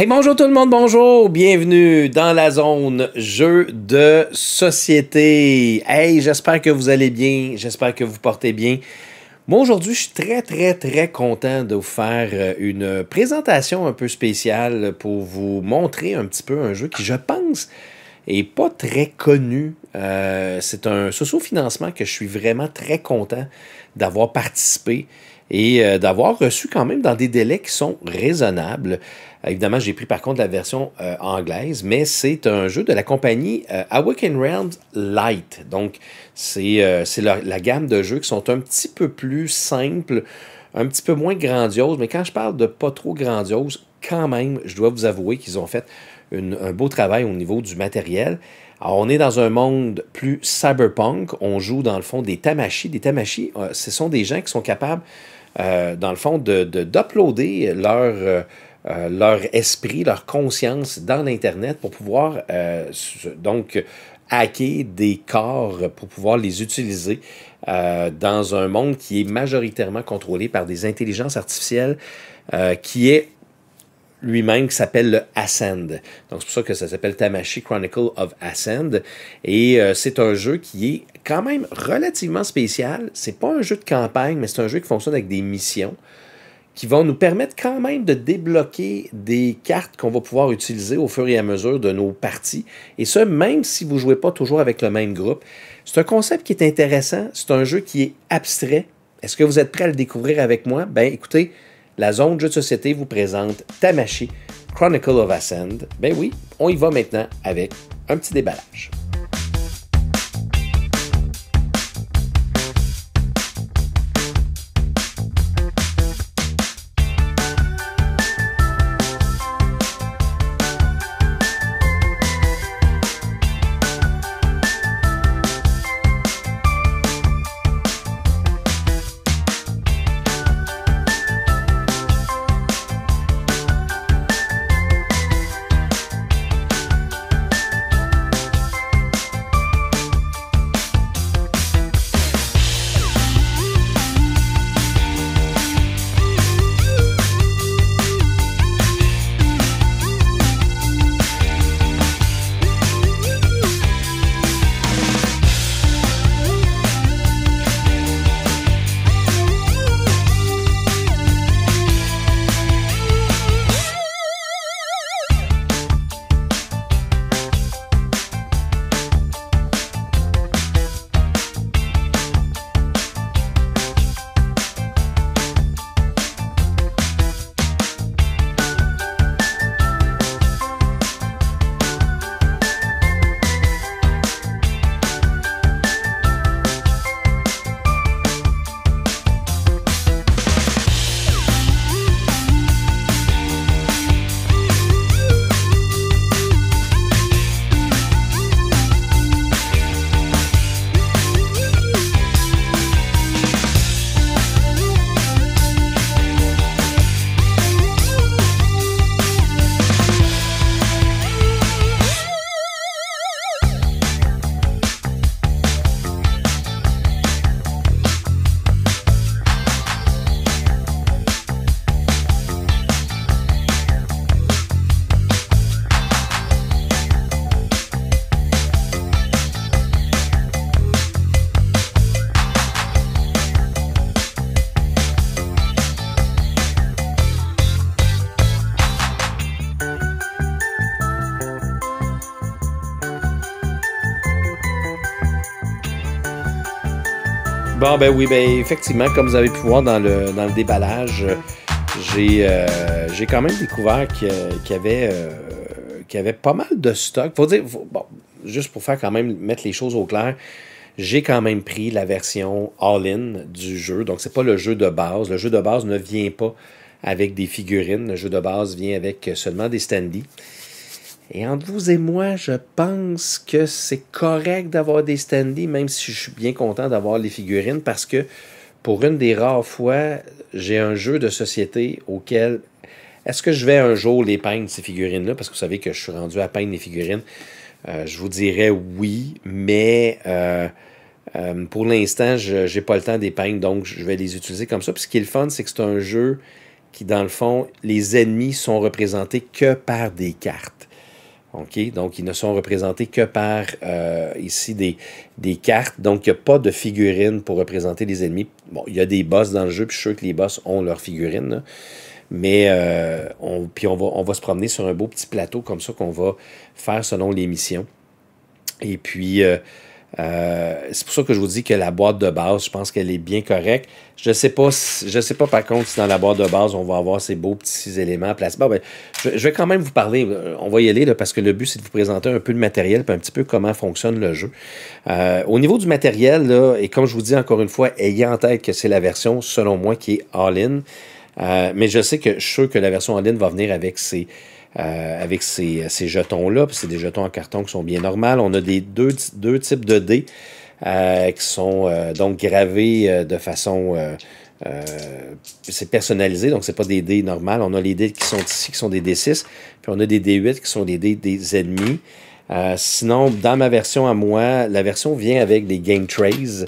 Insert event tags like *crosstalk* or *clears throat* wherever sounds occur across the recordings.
Hey, bonjour tout le monde, bonjour, bienvenue dans la zone jeux de société. Hey, j'espère que vous allez bien, j'espère que vous portez bien. Moi aujourd'hui, je suis très très très content de vous faire euh, une présentation un peu spéciale pour vous montrer un petit peu un jeu qui, je pense, est pas très connu. Euh, c'est un socio-financement que je suis vraiment très content d'avoir participé et euh, d'avoir reçu quand même dans des délais qui sont raisonnables. Évidemment, j'ai pris par contre la version euh, anglaise, mais c'est un jeu de la compagnie euh, Awaken Realms Light. Donc, c'est la, gamme de jeux qui sont un petit peu plus simples, un petit peu moins grandiose Mais quand je parle de pas trop grandiose quand même, je dois vous avouer qu'ils ont fait un beau travail au niveau du matériel. Alors, on est dans un monde plus cyberpunk. On joue dans le fond des tamashis. Des tamashis, ce sont des gens qui sont capables euh, dans le fond, de, d'uploader leur, euh, euh, leur esprit, leur conscience dans l'Internet pour pouvoir donc hacker des corps pour pouvoir les utiliser dans un monde qui est majoritairement contrôlé par des intelligences artificielles qui est lui-même qui s'appelle le Ascend. Donc c'est pour ça que ça s'appelle Tamashi Chronicle of Ascend. Et euh, c'est un jeu qui est quand même relativement spécial. C'est pas un jeu de campagne, mais c'est un jeu qui fonctionne avec des missions qui vont nous permettre quand même de débloquer des cartes qu'on va pouvoir utiliser au fur et à mesure de nos parties. Et ce, même si vous ne jouez pas toujours avec le même groupe. C'est un concept qui est intéressant. C'est un jeu qui est abstrait. Est-ce que vous êtes prêt à le découvrir avec moi? Ben écoutez, la zone jeu de société vous présente Tamashi Chronicle of Ascend. Ben oui, on y va maintenant avec un petit déballage. Bon, ben oui, ben effectivement, comme vous avez pu voir dans le, déballage, euh, j'ai quand même découvert euh, qu'il y, avait, pas mal de stock. Faut dire, bon, juste pour faire quand même mettre les choses au clair, j'ai quand même pris la version all-in du jeu. Donc, c'est pas le jeu de base. Le jeu de base ne vient pas avec des figurines. Le jeu de base vient avec seulement des standees. Et entre vous et moi, je pense que c'est correct d'avoir des standees, même si je suis bien content d'avoir les figurines, parce que pour une des rares fois, j'ai un jeu de société auquel est-ce que je vais un jour les peindre, ces figurines-là? Parce que vous savez que je suis rendu à peindre les figurines. Euh, je vous dirais oui, mais euh, euh, pour l'instant, je n'ai pas le temps des donc je vais les utiliser comme ça. Puis ce qui est le fun, c'est que c'est un jeu qui, dans le fond, les ennemis sont représentés que par des cartes. Donc, ils ne sont représentés que par euh, ici des, cartes. Donc, il n'y a pas de figurines pour représenter les ennemis. Bon, il y a des boss dans le jeu, puis je suis sûr que les boss ont leurs figurines. Mais euh, on, puis on va, on va se promener sur un beau petit plateau comme ça qu'on va faire selon les missions. Et puis, euh, euh, c'est pour ça que je vous dis que la boîte de base, je pense qu'elle est bien correcte. Je ne sais, pas je sais pas par contre si dans la boîte de base, on va avoir ces beaux petits éléments placement. Ben, je, vais quand même vous parler, euh, on va y aller parce que le but c'est de vous présenter un peu le matériel un petit peu comment fonctionne le jeu. Euh, au niveau du matériel, et comme je vous dis encore une fois, ayez en tête que c'est la version, selon moi, qui est all-in. mais je sais que je suis sûr que la version all-in va venir avec ses euh, avec ces, ces jetons-là. C'est des jetons en carton qui sont bien normales. On a des deux, deux types de dés euh, qui sont euh, donc gravés de façon... c'est personnalisé, donc c'est pas des dés normales. On a les dés qui sont ici, qui sont des D6, puis on a des D8 qui sont des dés des ennemis. sinon, dans ma version à moi, la version vient avec des game trays.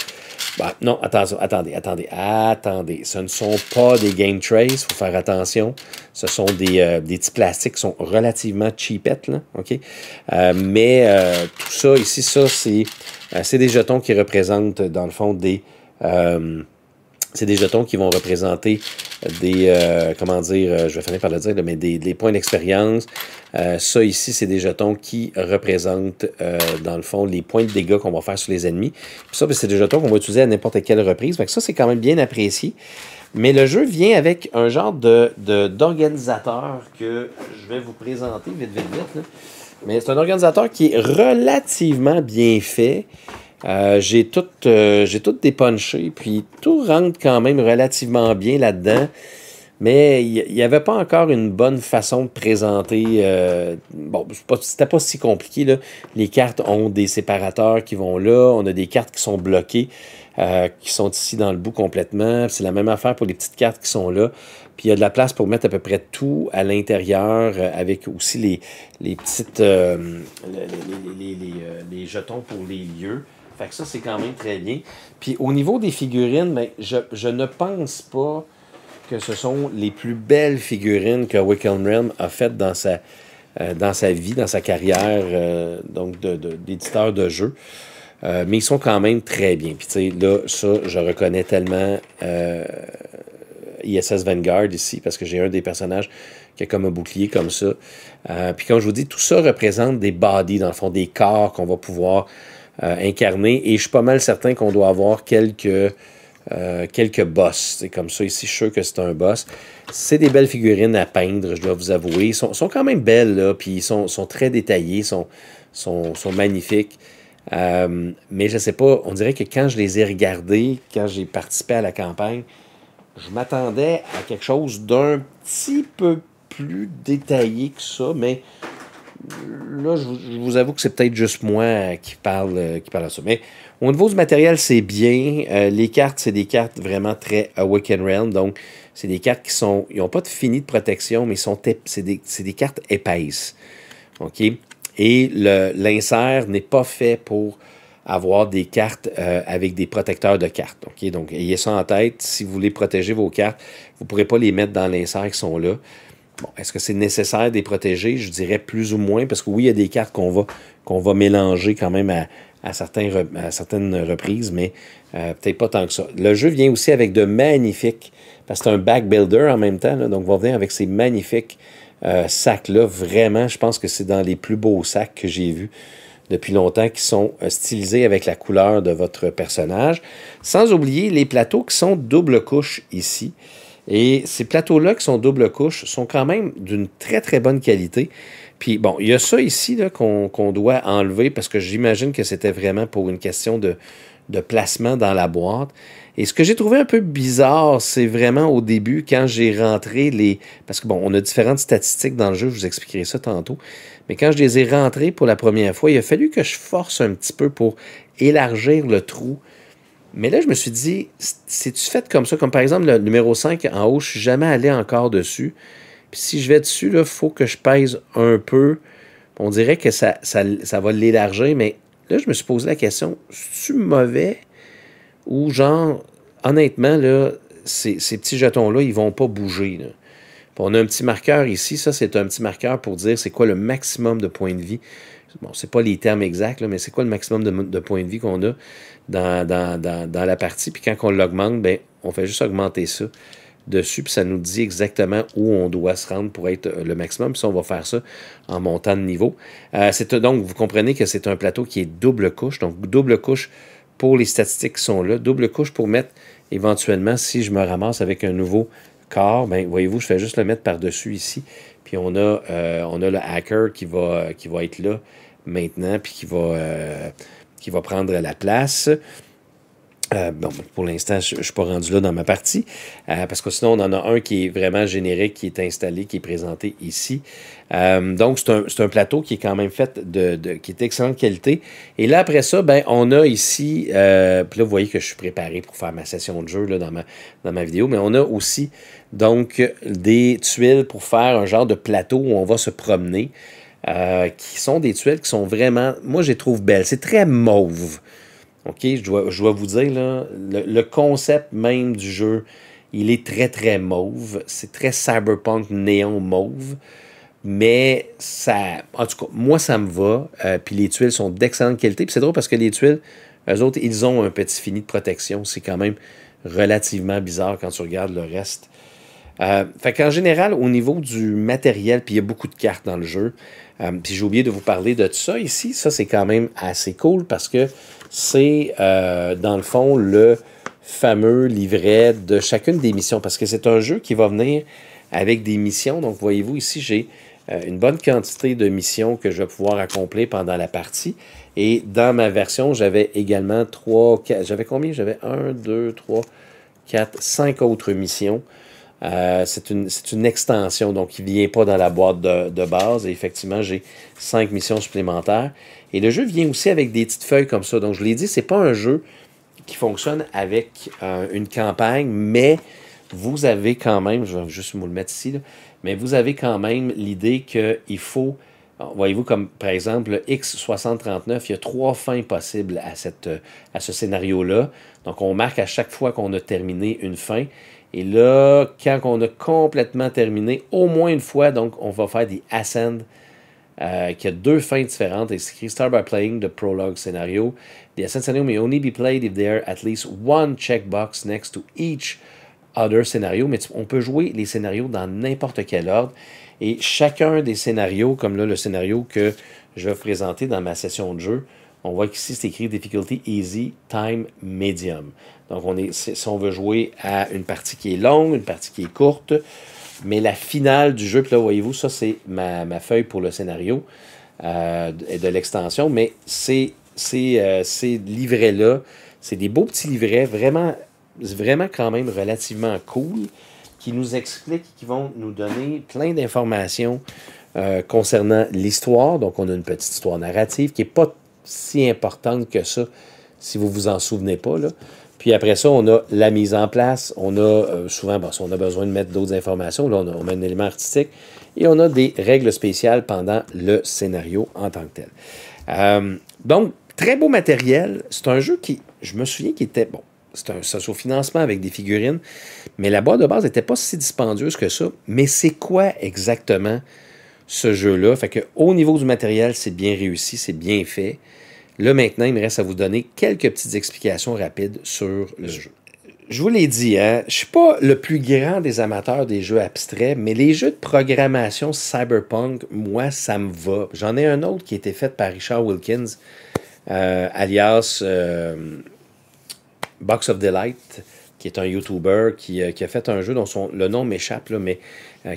Bah, non, attention, attendez, attendez, attendez. Ce ne sont pas des game trays, il faut faire attention. Ce sont euh, des, petits plastiques qui sont relativement cheapettes, là, OK? Euh, mais euh, tout ça, ici, ça, c'est des jetons qui représentent, dans le fond, des c'est des jetons qui vont représenter des, euh, comment dire, euh, je vais finir par le dire, mais des, points d'expérience. Euh, ça ici, c'est des jetons qui représentent, dans le fond, les points de dégâts qu'on va faire sur les ennemis. ça, ben, c'est des jetons qu'on va utiliser à n'importe quelle reprise. ça, c'est quand même bien apprécié. Mais le jeu vient avec un genre d'organisateur de, d'organisateur que je vais vous présenter vite, vite, vite. Mais c'est un organisateur qui est relativement bien fait. Euh, j'ai tout, euh, j'ai tout dépunché, puis tout rentre quand même relativement bien là-dedans. Mais il n'y avait pas encore une bonne façon de présenter. Euh, bon, c'était pas si compliqué. Là. Les cartes ont des séparateurs qui vont là. On a des cartes qui sont bloquées, qui sont ici dans le bout complètement. C'est la même affaire pour les petites cartes qui sont là. Puis il y a de la place pour mettre à peu près tout à l'intérieur, avec aussi les, les petites les, les, jetons pour les lieux. Fait que ça, c'est quand même très bien. Puis au niveau des figurines, ben, je, ne pense pas que ce sont les plus belles figurines que Wickham Realm a faites dans sa, euh, dans sa vie, dans sa carrière euh, donc d'éditeur de, jeux. Euh, mais ils sont quand même très bien. Puis, tu sais, là, ça, je reconnais tellement ISS e Vanguard ici, parce que j'ai un des personnages qui a comme un bouclier comme ça. puis, comme je vous dis, tout ça représente des bodies, dans le fond, des corps qu'on va pouvoir euh, incarné. Et je suis pas mal certain qu'on doit avoir quelques, euh, quelques boss. C'est comme ça ici, je suis sûr que c'est un boss. C'est des belles figurines à peindre, je dois vous avouer. sont, quand même belles, là, puis ils sont, très détaillés, sont, sont, sont magnifiques. Euh, mais je sais pas, on dirait que quand je les ai regardées, quand j'ai participé à la campagne, je m'attendais à quelque chose d'un petit peu plus détaillé que ça, mais là, je vous, avoue que c'est peut-être juste moi euh, qui parle, euh, qui parle à ça. Mais au niveau du matériel, c'est bien. Euh, les cartes, c'est des cartes vraiment très Awaken Realm. Donc, c'est des cartes qui sont. Ils n'ont pas de fini de protection, mais c'est des, cartes épaisses. OK? Et l'insert n'est pas fait pour avoir des cartes avec des protecteurs de cartes. OK? Donc, ayez ça en tête. Si vous voulez protéger vos cartes, vous ne pourrez pas les mettre dans l'insert qui sont là est-ce que c'est nécessaire de les protéger? Je dirais plus ou moins, parce que oui, il y a des cartes qu'on va, mélanger quand même à, certaines reprises, mais euh, peut-être pas tant que ça. Le jeu vient aussi avec de magnifiques, parce que c'est un back builder en même temps, donc va venir avec ces magnifiques euh, sacs-là. Vraiment, je pense que c'est dans les plus beaux sacs que j'ai vus depuis longtemps qui sont euh, stylisés avec la couleur de votre personnage. Sans oublier les plateaux qui sont double couche ici. Et ces plateaux-là qui sont double couche sont quand même d'une très, très bonne qualité. Puis bon, il y a ça ici qu'on doit enlever parce que j'imagine que c'était vraiment pour une question de, placement dans la boîte. Et ce que j'ai trouvé un peu bizarre, c'est vraiment au début, quand j'ai rentré les... Parce que, bon, on a différentes statistiques dans le jeu, je vous expliquerai ça tantôt. Mais quand je les ai rentrés pour la première fois, il a fallu que je force un petit peu pour élargir le trou mais là, je me suis dit, si tu fait comme ça? Comme par exemple, le numéro 5 en haut, je suis jamais allé encore dessus. Puis si je vais dessus, il faut que je pèse un peu. On dirait que ça, ça, va l'élargir, mais là, je me suis posé la question, c'est-tu mauvais? Ou genre, honnêtement, là, ces, petits jetons-là, ils vont pas bouger. On a un petit marqueur ici. Ça, c'est un petit marqueur pour dire c'est quoi le maximum de points de vie bon, c'est pas les termes exacts, mais c'est quoi le maximum de, points de vie qu'on a dans, la partie. Puis quand on l'augmente, ben, on fait juste augmenter ça dessus, puis ça nous dit exactement où on doit se rendre pour être euh, le maximum. Puis ça, on va faire ça en montant de niveau. Euh, donc, vous comprenez que c'est un plateau qui est double couche, donc double couche pour les statistiques qui sont là, double couche pour mettre éventuellement, si je me ramasse avec un nouveau corps, ben, voyez-vous, je fais juste le mettre par-dessus ici, puis on a, euh, le hacker qui va être là, maintenant, puis euh, qui va, prendre la place. Euh, pour l'instant, je ne suis pas rendu là dans ma partie, euh, parce que sinon, on en a un qui est vraiment générique, qui est installé, qui est présenté ici. donc, c'est un, plateau qui est quand même fait de, qui est d'excellente qualité. Et là, après ça, ben, on a ici, puis là, vous voyez que je suis préparé pour faire ma session de jeu dans, ma, dans ma vidéo, mais on a aussi donc des tuiles pour faire un genre de plateau où on va se promener. Euh, qui sont des tuiles qui sont vraiment, moi, je les trouve belles. C'est très mauve. OK, je dois, je dois vous dire, le, concept même du jeu, il est très, très mauve. C'est très cyberpunk néon mauve. Mais ça, en tout cas, moi, ça me va. Euh, puis les tuiles sont d'excellente qualité. Puis c'est drôle parce que les tuiles, eux autres, ils ont un petit fini de protection. C'est quand même relativement bizarre quand tu regardes le reste. Euh, fait qu'en général, au niveau du matériel, puis il y a beaucoup de cartes dans le jeu. Euh, puis j'ai oublié de vous parler de ça ici. Ça, c'est quand même assez cool parce que c'est, euh, dans le fond, le fameux livret de chacune des missions. Parce que c'est un jeu qui va venir avec des missions. Donc, voyez-vous, ici, j'ai euh, une bonne quantité de missions que je vais pouvoir accomplir pendant la partie. Et dans ma version, j'avais également trois... J'avais combien? J'avais un, deux, trois, quatre, cinq autres missions euh, c'est une, extension, donc il ne vient pas dans la boîte de, base. Et effectivement, j'ai cinq missions supplémentaires. Et le jeu vient aussi avec des petites feuilles comme ça. Donc, je l'ai dit, c'est pas un jeu qui fonctionne avec euh, une campagne, mais vous avez quand même, je vais juste vous le mettre ici, mais vous avez quand même l'idée qu'il faut, voyez-vous, comme par exemple le X6039, il y a trois fins possibles à, cette, à ce scénario-là. Donc, on marque à chaque fois qu'on a terminé une fin. Et là, quand on a complètement terminé, au moins une fois, donc on va faire des ascends euh, qui a deux fins différentes. c'est écrit Start by playing the prologue scenario. The ascend scenario may only be played if there at least one checkbox next to each other scenario. Mais on peut jouer les scénarios dans n'importe quel ordre. Et chacun des scénarios, comme le scénario que je vais vous présenter dans ma session de jeu, on voit qu'ici, c'est écrit difficulty easy, time medium. Donc, on est, si on veut jouer à une partie qui est longue, une partie qui est courte, mais la finale du jeu, puis là, voyez-vous, ça, c'est ma, feuille pour le scénario euh, et de l'extension, mais c'est euh, ces, livrets-là, c'est des beaux petits livrets, vraiment, vraiment quand même relativement cool, qui nous expliquent, qui vont nous donner plein d'informations euh, concernant l'histoire. Donc, on a une petite histoire narrative qui n'est pas si importante que ça, si vous vous en souvenez pas. Puis après ça, on a la mise en place. On a euh, souvent, on a besoin de mettre d'autres informations, là, on, a, met un élément artistique. Et on a des règles spéciales pendant le scénario en tant que tel. Euh, donc, très beau matériel. C'est un jeu qui, je me souviens, qu'il était, bon, c'est un socio-financement avec des figurines, mais la boîte de base n'était pas si dispendieuse que ça. Mais c'est quoi exactement ce jeu-là? Fait qu'au au niveau du matériel, c'est bien réussi, c'est bien fait. Là, maintenant, il me reste à vous donner quelques petites explications rapides sur le jeu. Je vous l'ai dit, hein, je suis pas le plus grand des amateurs des jeux abstraits, mais les jeux de programmation cyberpunk, moi, ça me va. J'en ai un autre qui a été fait par Richard Wilkins, euh, alias euh, Box of Delight, qui est un YouTuber qui, euh, a fait un jeu dont le nom m'échappe, mais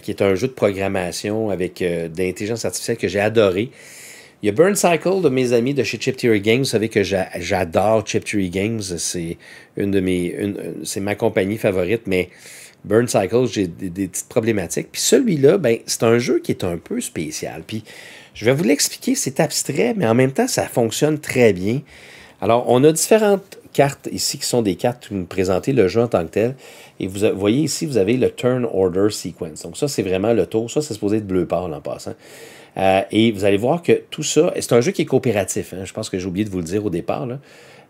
qui est un jeu de programmation avec d'intelligence artificielle que j'ai adoré. Il y a Burn Cycle de mes amis de chez Chip Games. Vous savez que j'adore Chip Games. C'est une de mes, c'est ma compagnie favorite, mais Burn Cycle, j'ai des, petites problématiques. Puis celui-là, ben, c'est un jeu qui est un peu spécial. Puis je vais vous l'expliquer. C'est abstrait, mais en même temps, ça fonctionne très bien. Alors, on a différentes cartes ici qui sont des cartes qui nous présentent le jeu en tant que tel. Et vous voyez ici, vous avez le Turn Order Sequence. Donc ça, c'est vraiment le tour. Ça, c'est supposé être bleu pâle en passant. Euh, et vous allez voir que tout ça, c'est un jeu qui est coopératif. Hein, je pense que j'ai oublié de vous le dire au départ,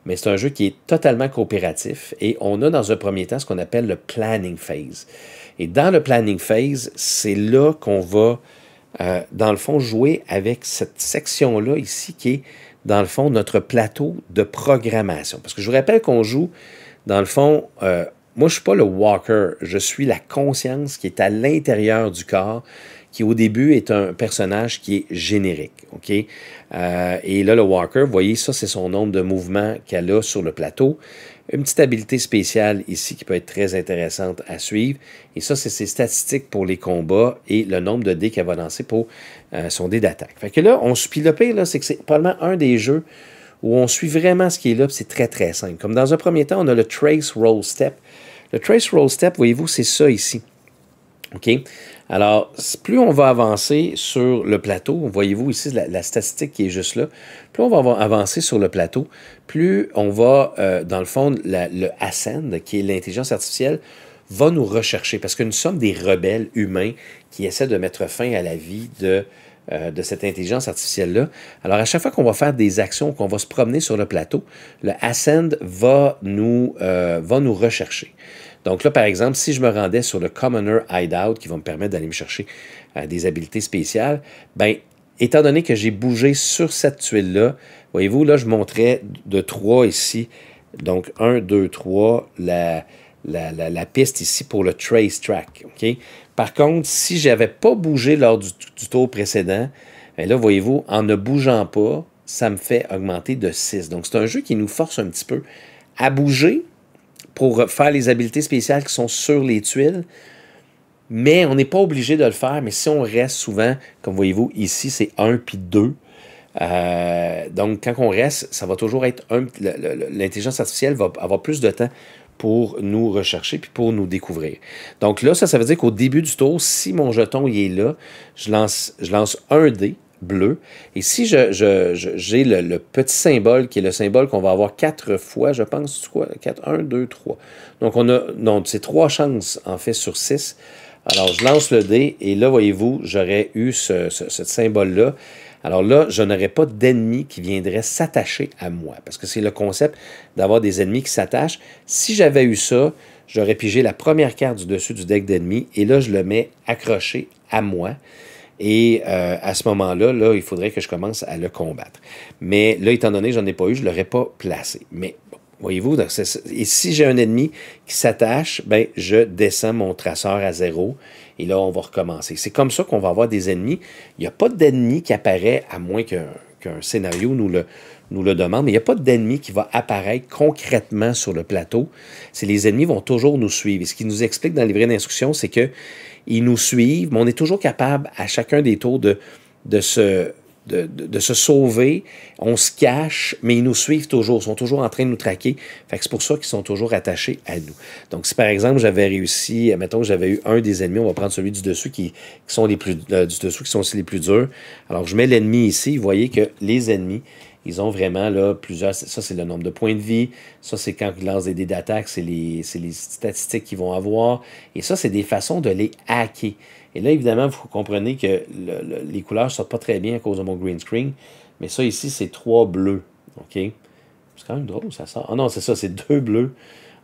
mais c'est un jeu qui est totalement coopératif. Et on a dans un premier temps ce qu'on appelle le planning phase. Et dans le planning phase, c'est là qu'on va, euh, dans le fond, jouer avec cette section-là ici qui est, dans le fond, notre plateau de programmation. Parce que je vous rappelle qu'on joue, dans le fond, euh, moi, je ne suis pas le walker, je suis la conscience qui est à l'intérieur du corps, qui au début est un personnage qui est générique. ok euh, et là, le Walker, vous voyez, ça, c'est son nombre de mouvements qu'elle a sur le plateau. Une petite habileté spéciale ici qui peut être très intéressante à suivre. Et ça, c'est ses statistiques pour les combats et le nombre de dés qu'elle va lancer pour euh, son dé d'attaque. Fait que là, on se là, c'est que c'est probablement un des jeux où on suit vraiment ce qui est là, c'est très très simple. Comme dans un premier temps, on a le Trace Roll Step. Le Trace Roll Step, voyez-vous, c'est ça ici. OK? Alors, plus on va avancer sur le plateau, voyez-vous ici la, statistique qui est juste là, plus on va avancer sur le plateau, plus on va, euh, dans le fond, le Ascend, qui est l'intelligence artificielle, va nous rechercher parce que nous sommes des rebelles humains qui essaient de mettre fin à la vie de, euh, de cette intelligence artificielle-là. Alors, à chaque fois qu'on va faire des actions, qu'on va se promener sur le plateau, le Ascend va nous, euh, va nous rechercher. Donc là, par exemple, si je me rendais sur le Commoner Hideout, qui va me permettre d'aller me chercher euh, des habiletés spéciales, ben, étant donné que j'ai bougé sur cette tuile-là, voyez-vous, là, je montrais de 3 ici. Donc, 1, 2, 3, la, piste ici pour le trace track. Par contre, si je n'avais pas bougé lors du, tour précédent, ben là, voyez-vous, en ne bougeant pas, ça me fait augmenter de 6. Donc, c'est un jeu qui nous force un petit peu à bouger, pour faire les habiletés spéciales qui sont sur les tuiles. Mais on n'est pas obligé de le faire. Mais si on reste souvent, comme voyez-vous, ici, c'est 1 puis 2. Euh, donc, quand on reste, ça va toujours être un. L'intelligence artificielle va avoir plus de temps pour nous rechercher puis pour nous découvrir. Donc là, ça, ça veut dire qu'au début du tour, si mon jeton il est là, je lance, je lance un dé bleu. Et si j'ai je, le, petit symbole, qui est le symbole qu'on va avoir quatre fois, je pense, quoi? quatre 1, 2, 3. Donc, on a, donc c'est trois chances, en fait, sur six. Alors, je lance le dé, et là, voyez-vous, j'aurais eu ce, ce symbole-là. Alors là, je n'aurais pas d'ennemis qui viendraient s'attacher à moi, parce que c'est le concept d'avoir des ennemis qui s'attachent. Si j'avais eu ça, j'aurais pigé la première carte du dessus du deck d'ennemis, et là, je le mets accroché à moi. Et euh, à ce moment-là, là, il faudrait que je commence à le combattre. Mais là, étant donné que je n'en ai pas eu, je ne l'aurais pas placé. Mais voyez-vous, et si j'ai un ennemi qui s'attache, ben, je descends mon traceur à zéro et là, on va recommencer. C'est comme ça qu'on va avoir des ennemis. Il n'y a pas d'ennemi qui apparaît, à moins qu'un scénario nous le, nous le demande, mais il n'y a pas d'ennemi qui va apparaître concrètement sur le plateau. C'est les ennemis vont toujours nous suivre. Et ce qui nous explique dans le livret d'instruction, c'est que ils nous suivent, mais on est toujours capable, à chacun des tours, de, de se de, se sauver. On se cache, mais ils nous suivent toujours. Ils sont toujours en train de nous traquer. Fait c'est pour ça qu'ils sont toujours attachés à nous. Donc, si par exemple, j'avais réussi, mettons que j'avais eu un des ennemis, on va prendre celui du dessus qui, sont les plus, euh, qui sont aussi les plus durs. Alors, je mets l'ennemi ici. Vous voyez que les ennemis, ils ont vraiment là, plusieurs. Ça, c'est le nombre de points de vie. Ça, c'est quand ils lancent des dés d'attaque, c'est les, statistiques qu'ils vont avoir. Et ça, c'est des façons de les hacker. Et là, évidemment, vous comprenez que les couleurs ne sortent pas très bien à cause de mon green screen. Mais ça, ici, c'est trois bleus. OK? C'est quand même drôle, ça sort. Ah non, c'est ça, c'est *laughs* deux bleus.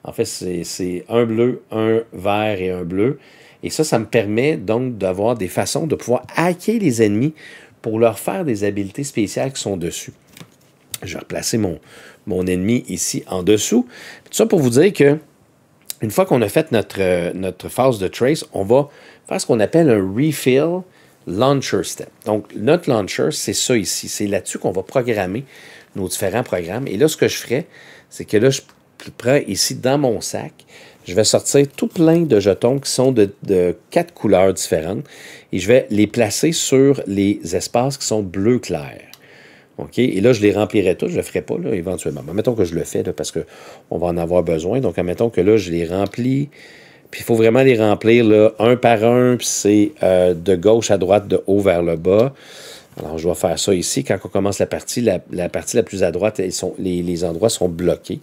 En fait, c'est un bleu, un vert et un bleu. Et ça, ça me permet donc d'avoir des façons de pouvoir hacker les ennemis pour leur faire des habiletés spéciales qui sont dessus. Je vais replacer mon, mon ennemi ici en dessous. Tout ça pour vous dire que une fois qu'on a fait notre, euh, notre phase de trace, on va faire ce qu'on appelle un refill launcher step. Donc, notre launcher, c'est ça ici. C'est là-dessus qu'on va programmer nos différents programmes. Et là, ce que je ferai, c'est que là, je prends ici dans mon sac, je vais sortir tout plein de jetons qui sont de, de, quatre couleurs différentes et je vais les placer sur les espaces qui sont bleu clair. Et là, je les remplirai tous. Je ne le ferai pas, éventuellement. Mais mettons que je le fais, là, parce qu'on va en avoir besoin. Donc, admettons que là, je les remplis. Puis, il faut vraiment les remplir, là, un par un. Puis, c'est euh, de gauche à droite, de haut vers le bas. Alors, je dois faire ça ici. Quand on commence la partie, la, partie la plus à droite, les, les, endroits sont bloqués.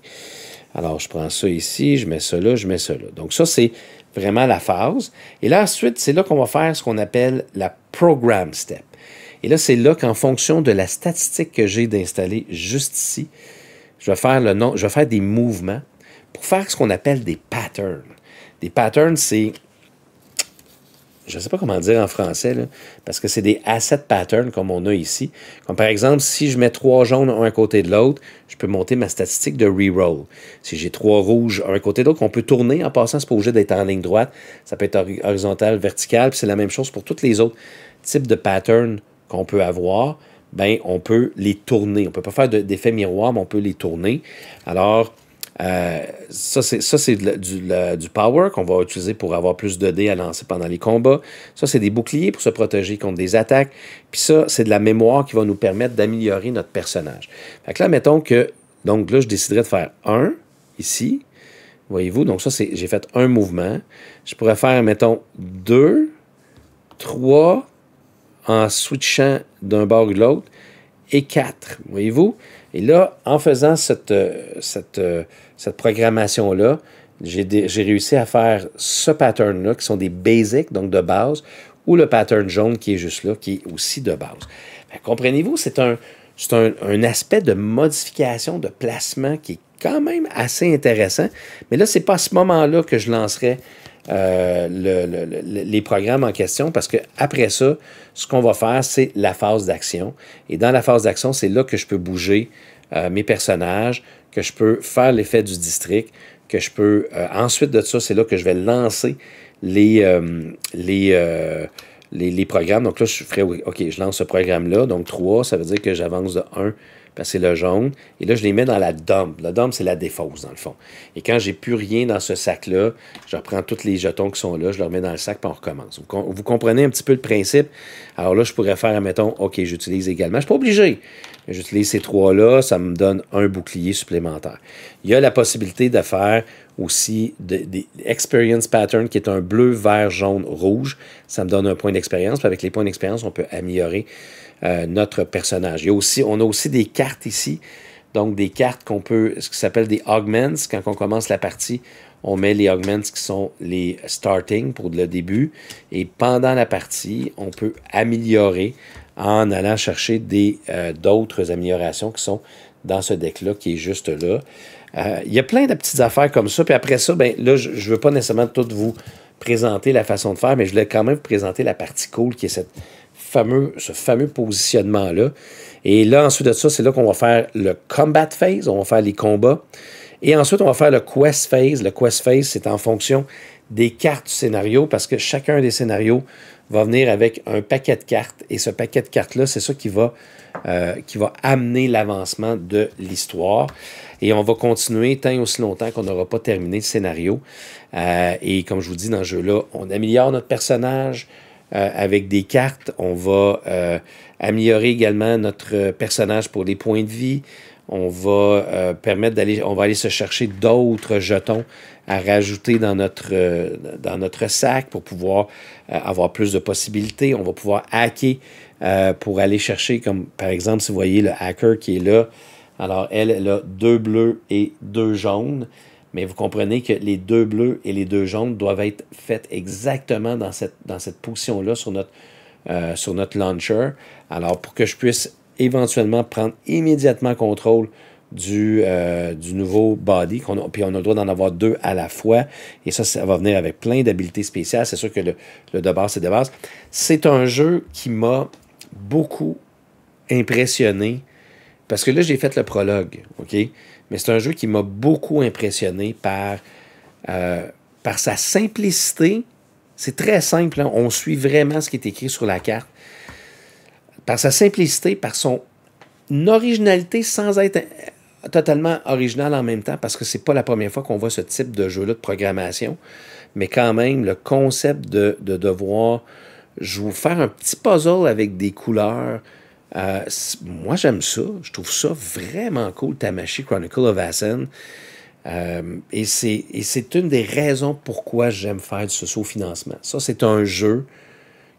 Alors, je prends ça ici, je mets ça là, je mets ça là. Donc, ça, c'est vraiment la phase. Et là, ensuite, c'est là qu'on va faire ce qu'on appelle la program step. Et là, c'est là qu'en fonction de la statistique que j'ai d'installer juste ici, je vais faire des mouvements pour faire ce qu'on appelle des patterns. Des patterns, c'est je ne sais pas comment dire en français, parce que c'est des asset patterns comme on a ici. Comme par exemple, si je mets trois jaunes un côté de l'autre, je peux monter ma statistique de reroll. Si j'ai trois rouges un côté de l'autre, qu'on peut tourner en passant, c'est pas obligé d'être en ligne droite. Ça peut être horizontal, vertical, c'est la même chose pour tous les autres types de patterns qu'on peut avoir, ben, on peut les tourner. On ne peut pas faire d'effet miroir, mais on peut les tourner. Alors, euh, ça, c'est du, du, power qu'on va utiliser pour avoir plus de dés à lancer pendant les combats. Ça, c'est des boucliers pour se protéger contre des attaques. Puis ça, c'est de la mémoire qui va nous permettre d'améliorer notre personnage. Fait que là, mettons que. Donc là, je déciderais de faire un ici. Voyez-vous, donc ça, j'ai fait un mouvement. Je pourrais faire, mettons, deux, trois, en switchant d'un bord ou l'autre, et quatre, voyez-vous? Et là, en faisant cette, euh, euh, cette, programmation-là, j'ai réussi à faire ce pattern-là, qui sont des basics, donc de base, ou le pattern jaune qui est juste là, qui est aussi de base. Comprenez-vous, c'est un, un, aspect de modification, de placement qui est quand même assez intéressant. Mais là, ce n'est pas à ce moment-là que je lancerai euh, le, les programmes en question parce que après ça, ce qu'on va faire, c'est la phase d'action. Et dans la phase d'action, c'est là que je peux bouger euh, mes personnages, que je peux faire l'effet du district, que je peux... Euh, ensuite de ça, c'est là que je vais lancer les... les les, les, programmes. Donc là, je ferai, OK, je lance ce programme-là. Donc 3, ça veut dire que j'avance de 1 ben, c'est le jaune. Et là, je les mets dans la dump. La dump, c'est la défausse, dans le fond. Et quand j'ai plus rien dans ce sac-là, je reprends tous les jetons qui sont là, je les remets dans le sac, puis on recommence. Vous, comprenez un petit peu le principe? Alors là, je pourrais faire, admettons, OK, j'utilise également. Je ne suis pas obligé. J'utilise ces trois-là, ça me donne un bouclier supplémentaire. Il y a la possibilité de faire aussi des experience pattern qui est un bleu, vert, jaune, rouge. Ça me donne un point d'expérience. Avec les points d'expérience, on peut améliorer euh, notre personnage. aussi, on a aussi des cartes ici, donc des cartes qu'on peut, ce qui s'appelle des augments. Quand on commence la partie, on met les augments qui sont les starting pour le début. Et pendant la partie, on peut améliorer en allant chercher euh, d'autres améliorations qui sont dans ce deck-là, qui est juste là. Euh, il y a plein de petites affaires comme ça. Puis après ça, ben, là, je ne veux pas nécessairement toutes vous présenter la façon de faire, mais je voulais quand même vous présenter la partie cool qui est cette ce fameux positionnement-là. Et là, ensuite de ça, c'est là qu'on va faire le combat phase, on va faire les combats. Et ensuite, on va faire le quest phase. Le quest phase, c'est en fonction des cartes du scénario, parce que chacun des scénarios va venir avec un paquet de cartes. Et ce paquet de cartes-là, c'est ça qui va, euh, qui va amener l'avancement de l'histoire. Et on va continuer tant aussi longtemps qu'on n'aura pas terminé le scénario. Euh, et comme je vous dis, dans ce jeu-là, on améliore notre personnage, euh, avec des cartes. On va euh, améliorer également notre euh, personnage pour des points de vie. On va permettre d'aller, on va aller se chercher d'autres jetons à rajouter dans notre, dans notre sac pour pouvoir avoir plus de possibilités. On va pouvoir hacker pour aller chercher, comme par exemple, si vous voyez le hacker qui est là. Alors, elle, elle a deux bleus et deux jaunes. Mais vous comprenez que les deux bleus et les deux jaunes doivent être faites exactement dans cette, dans cette position-là sur, notre, euh, sur notre launcher. Alors, pour que je puisse éventuellement prendre immédiatement contrôle du, euh, nouveau body, puis on a le droit d'en avoir deux à la fois. Et ça, ça va venir avec plein d'habilités spéciales. C'est sûr que le, le de base, c'est de base. C'est un jeu qui m'a beaucoup impressionné parce que là, j'ai fait le prologue, OK? Mais c'est un jeu qui m'a beaucoup impressionné par, euh, par sa simplicité. C'est très simple, hein? on suit vraiment ce qui est écrit sur la carte. Par sa simplicité, par son originalité sans être totalement original en même temps, parce que ce n'est pas la première fois qu'on voit ce type de jeu-là de programmation, mais quand même, le concept de, de devoir je vous faire un petit puzzle avec des couleurs, euh, moi, j'aime ça. Je trouve ça vraiment cool, Tamashi Chronicle of Asen. Euh, et c'est une des raisons pourquoi j'aime faire du socio-financement. Ça, c'est un jeu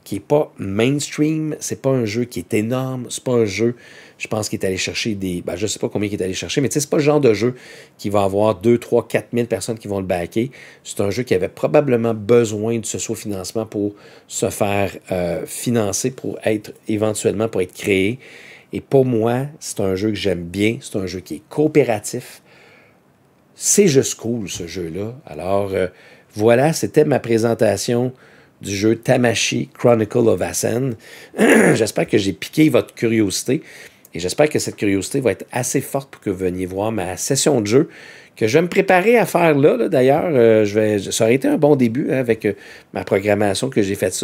qui n'est pas mainstream, c'est pas un jeu qui est énorme, c'est pas un jeu je pense qu'il est allé chercher des. Ben, je ne sais pas combien il est allé chercher, mais ce n'est pas le genre de jeu qui va avoir 2, 3, 4 000 personnes qui vont le backer. C'est un jeu qui avait probablement besoin de ce sous-financement pour se faire euh, financer, pour être éventuellement, pour être créé. Et pour moi, c'est un jeu que j'aime bien. C'est un jeu qui est coopératif. C'est juste cool, ce jeu-là. Alors, euh, voilà, c'était ma présentation du jeu Tamashi Chronicle of Asen. *clears throat* J'espère que j'ai piqué votre curiosité j'espère que cette curiosité va être assez forte pour que vous veniez voir ma session de jeu que je vais me préparer à faire là. D'ailleurs, euh, ça aurait été un bon début hein, avec euh, ma programmation que j'ai faite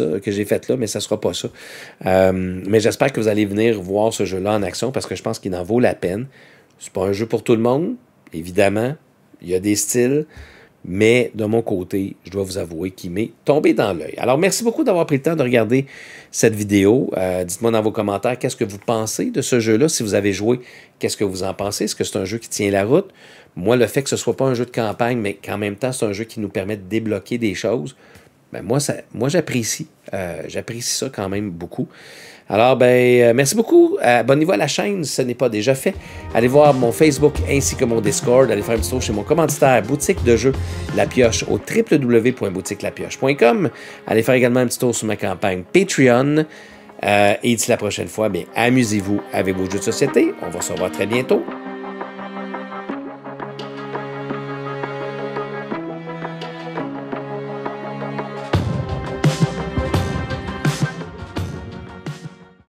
là, mais ça sera pas ça. Euh, mais j'espère que vous allez venir voir ce jeu-là en action parce que je pense qu'il en vaut la peine. C'est pas un jeu pour tout le monde, évidemment. Il y a des styles. Mais de mon côté, je dois vous avouer qu'il m'est tombé dans l'œil. Alors, merci beaucoup d'avoir pris le temps de regarder cette vidéo. Euh, dites-moi dans vos commentaires qu'est-ce que vous pensez de ce jeu-là. Si vous avez joué, qu'est-ce que vous en pensez? Est-ce que c'est un jeu qui tient la route? Moi, le fait que ce ne soit pas un jeu de campagne, mais qu'en même temps, c'est un jeu qui nous permet de débloquer des choses, ben moi, moi j'apprécie. Euh, j'apprécie ça quand même beaucoup. Alors, ben, euh, merci beaucoup. Abonnez-vous à la chaîne si ce n'est pas déjà fait. Allez voir mon Facebook ainsi que mon Discord. Allez faire un petit tour chez mon commanditaire Boutique de jeux La Pioche au www.boutiquelapioche.com. Allez faire également un petit tour sur ma campagne Patreon. Euh, et d'ici la prochaine fois, amusez-vous avec vos jeux de société. On va se revoir très bientôt.